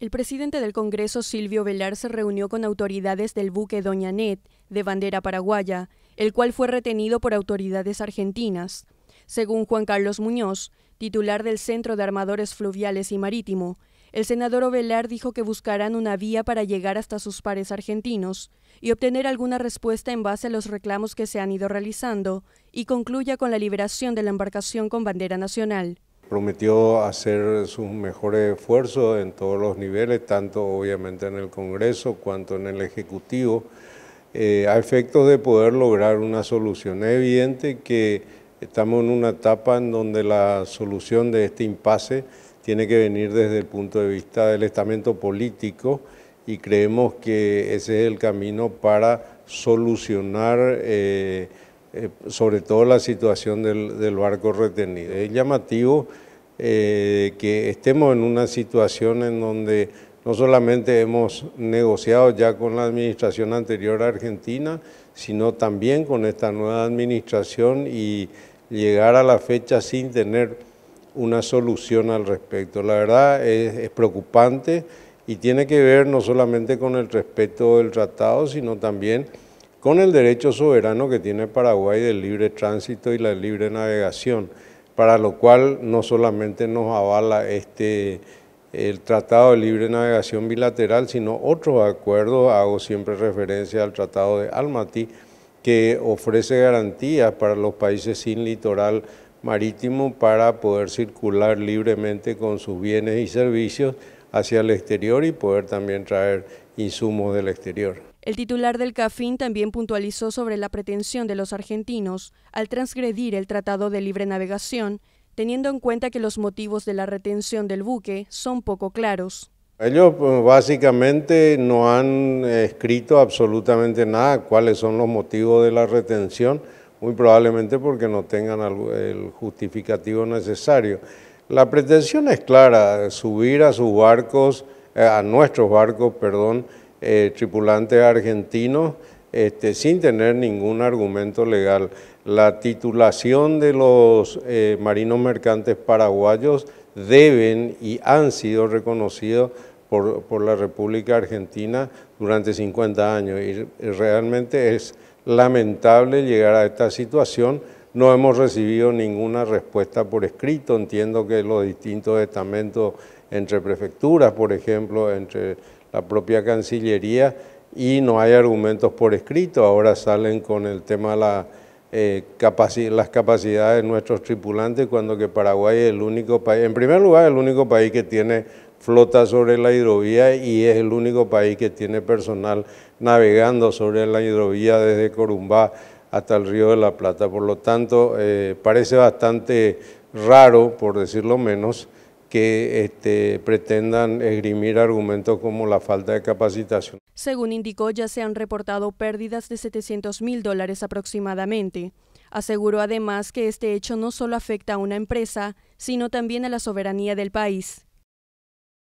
El presidente del Congreso, Silvio Velar, se reunió con autoridades del buque Doña Net, de bandera paraguaya, el cual fue retenido por autoridades argentinas. Según Juan Carlos Muñoz, titular del Centro de Armadores Fluviales y Marítimo, el senador Ovelar dijo que buscarán una vía para llegar hasta sus pares argentinos y obtener alguna respuesta en base a los reclamos que se han ido realizando y concluya con la liberación de la embarcación con bandera nacional prometió hacer sus mejores esfuerzos en todos los niveles, tanto obviamente en el Congreso cuanto en el Ejecutivo, eh, a efectos de poder lograr una solución. Es evidente que estamos en una etapa en donde la solución de este impasse tiene que venir desde el punto de vista del estamento político y creemos que ese es el camino para solucionar eh, eh, sobre todo la situación del, barco retenido. Es llamativo eh, que estemos en una situación en donde no solamente hemos negociado ya con la administración anterior argentina, sino también con esta nueva administración y llegar a la fecha sin tener una solución al respecto. La verdad es preocupante y tiene que ver no solamente con el respeto del tratado, sino también con el derecho soberano que tiene Paraguay del libre tránsito y la libre navegación, para lo cual no solamente nos avala este, el Tratado de Libre Navegación Bilateral, sino otros acuerdos, hago siempre referencia al Tratado de Almaty, que ofrece garantías para los países sin litoral marítimo para poder circular libremente con sus bienes y servicios hacia el exterior y poder también traer insumos del exterior. El titular del CAFIN también puntualizó sobre la pretensión de los argentinos al transgredir el Tratado de Libre Navegación, teniendo en cuenta que los motivos de la retención del buque son poco claros. Ellos pues, básicamente no han escrito absolutamente nada, cuáles son los motivos de la retención, muy probablemente porque no tengan el justificativo necesario. La pretensión es clara, subir a sus barcos, eh, a nuestros barcos, perdón, eh, tripulantes argentinos este, sin tener ningún argumento legal. La titulación de los eh, marinos mercantes paraguayos deben y han sido reconocidos por, por, la República Argentina durante 50 años y realmente es lamentable llegar a esta situación. No hemos recibido ninguna respuesta por escrito. Entiendo que los distintos estamentos entre prefecturas, por ejemplo, entre la propia Cancillería y no hay argumentos por escrito. Ahora salen con el tema la, eh, las capacidades de nuestros tripulantes cuando que Paraguay es el único país, en primer lugar, el único país que tiene flota sobre la hidrovía y es el único país que tiene personal navegando sobre la hidrovía desde Corumbá hasta el Río de la Plata. Por lo tanto, eh, parece bastante raro, por decirlo menos, que este, pretendan esgrimir argumentos como la falta de capacitación. Según indicó, ya se han reportado pérdidas de 700 mil dólares aproximadamente. Aseguró además que este hecho no solo afecta a una empresa, sino también a la soberanía del país.